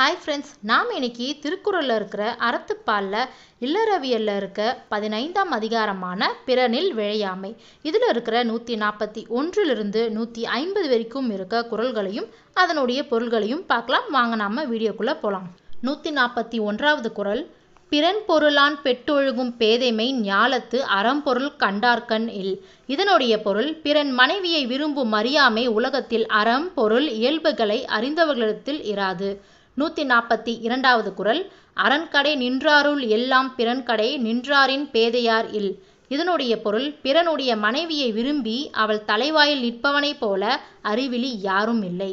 hi friends நாம் இன்னைக்கு திருக்குறளில் இருக்கிற அறத்துப்பாலில் இல்லறவியலில் இருக்க பதினைந்தாம் அதிகாரமான பிறனில் விழையாமை இதில் இருக்கிற நூற்றி நாற்பத்தி ஒன்றிலிருந்து நூற்றி ஐம்பது வரைக்கும் இருக்க குரல்களையும் அதனுடைய பொருள்களையும் பார்க்கலாம் வாங்க நாம் வீடியோக்குள்ளே போகலாம் நூற்றி நாற்பத்தி ஒன்றாவது குரல் பிறன் பொருளான் பெட்டொழுகும் பேதைமை ஞாலத்து அறம்பொருள் கண்டார்கண் இல் இதனுடைய பொருள் பிறன் மனைவியை விரும்பும் அறியாமை உலகத்தில் அறம் பொருள் இயல்புகளை அறிந்தவர்களிடத்தில் இராது நூத்தி நாற்பத்தி இரண்டாவது குரல் அரண்கடை நின்றாருள் எல்லாம் பிறன்கடை நின்றாரின் பேதையார் இல் இதனுடைய பொருள் பிறனுடைய மனைவியை விரும்பி அவள் தலைவாயில் நிற்பவனைப் போல அறிவிலி யாரும் இல்லை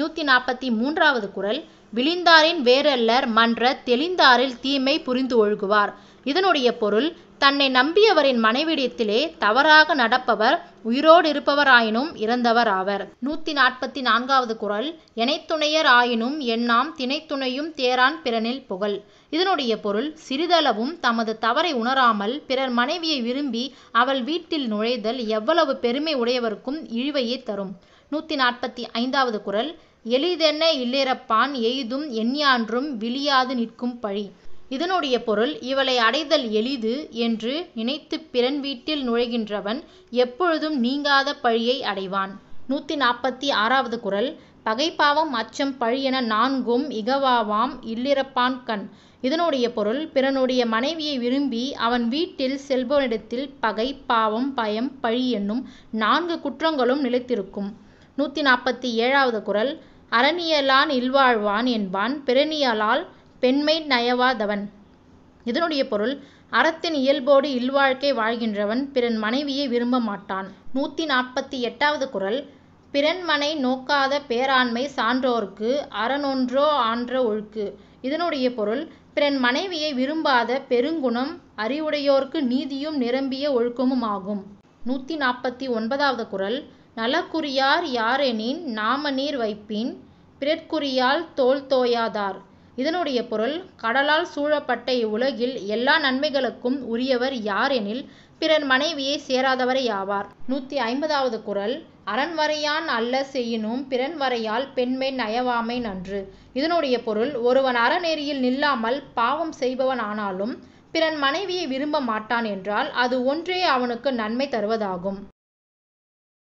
நூத்தி நாற்பத்தி மூன்றாவது குரல் விழிந்தாரின் வேறல்லர் மன்ற தெளிந்தாரில் தீமை புரிந்து ஒழுகுவார் இதனுடைய பொருள் தன்னை நம்பியவரின் மனைவிடத்திலே தவறாக நடப்பவர் உயிரோடு இருப்பவராயினும் இறந்தவர் ஆவர் நூத்தி நாற்பத்தி நான்காவது குரல் இணைத்துணையர் ஆயினும் எண்ணாம் திணைத்துணையும் தேரான் பிறனில் புகழ் இதனுடைய பொருள் சிறிதளவும் தமது தவறை உணராமல் பிறர் மனைவியை விரும்பி அவள் வீட்டில் நுழைதல் எவ்வளவு பெருமை உடையவருக்கும் இழிவையே தரும் நூத்தி நாற்பத்தி ஐந்தாவது குரல் எளிதென இல்லிறப்பான் எய்தும் எஞ்ஞான்றும் விழியாது நிற்கும் பழி இதனுடைய பொருள் இவளை அடைதல் எளிது என்று நினைத்து பிறன் வீட்டில் நுழைகின்றவன் எப்பொழுதும் நீங்காத பழியை அடைவான் நூத்தி நாற்பத்தி ஆறாவது குரல் பகைப்பாவம் அச்சம் பழி என நான்கும் இகவாவாம் இல்லிறப்பான் கண் இதனுடைய பொருள் பிறனுடைய மனைவியை விரும்பி அவன் வீட்டில் செல்பவனிடத்தில் பகை பாவம் பயம் பழி என்னும் நான்கு குற்றங்களும் நிலைத்திருக்கும் நூத்தி நாற்பத்தி ஏழாவது குரல் அரணியலான் இல்வாழ்வான் என்பான் பிறனியலால் பெண்மை நயவாதவன் இதனுடைய பொருள் அறத்தின் இயல்போடு இல்வாழ்க்கை வாழ்கின்றவன் பிறன் மனைவியை விரும்ப மாட்டான் நூற்றி நாற்பத்தி எட்டாவது குரல் பிறன்மனை நோக்காத பேராண்மை சான்றோர்க்கு அறனொன்றோ ஆன்ற ஒழுக்கு இதனுடைய பொருள் பிறன் மனைவியை விரும்பாத பெருங்குணம் அறிவுடையோர்க்கு நீதியும் நிரம்பிய ஒழுக்கமும் ஆகும் நூற்றி நாற்பத்தி ஒன்பதாவது குரல் நலக்குரியார் யாரெனின் நாமநீர் வைப்பின் பிறர்க்குரியால் தோல் தோயாதார் இதனுடைய பொருள் கடலால் சூழப்பட்ட இவ்வுலகில் எல்லா நன்மைகளுக்கும் உரியவர் யார் எனில் பிறர் மனைவியை சேராதவரையாவார் ஆவார் நூற்றி ஐம்பதாவது குரல் அரண்வரையான் அல்ல செய்யினும் பிறன் வரையால் பெண்மை நயவாமை நன்று இதனுடைய பொருள் ஒருவன் அறநெறியில் நில்லாமல் பாவம் செய்பவன் ஆனாலும் பிறன் மனைவியை விரும்ப மாட்டான் என்றால் அது ஒன்றே அவனுக்கு நன்மை தருவதாகும்